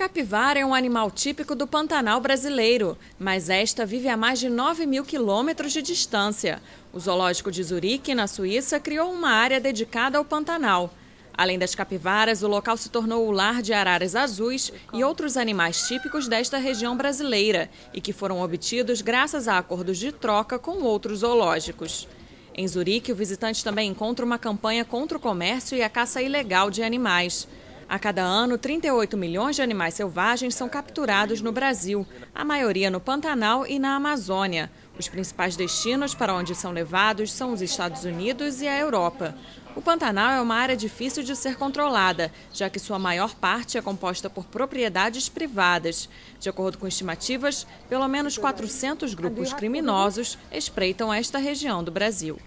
capivara é um animal típico do Pantanal brasileiro, mas esta vive a mais de 9 mil quilômetros de distância. O zoológico de Zurique, na Suíça, criou uma área dedicada ao Pantanal. Além das capivaras, o local se tornou o lar de araras azuis e outros animais típicos desta região brasileira e que foram obtidos graças a acordos de troca com outros zoológicos. Em Zurique, o visitante também encontra uma campanha contra o comércio e a caça ilegal de animais. A cada ano, 38 milhões de animais selvagens são capturados no Brasil, a maioria no Pantanal e na Amazônia. Os principais destinos para onde são levados são os Estados Unidos e a Europa. O Pantanal é uma área difícil de ser controlada, já que sua maior parte é composta por propriedades privadas. De acordo com estimativas, pelo menos 400 grupos criminosos espreitam esta região do Brasil.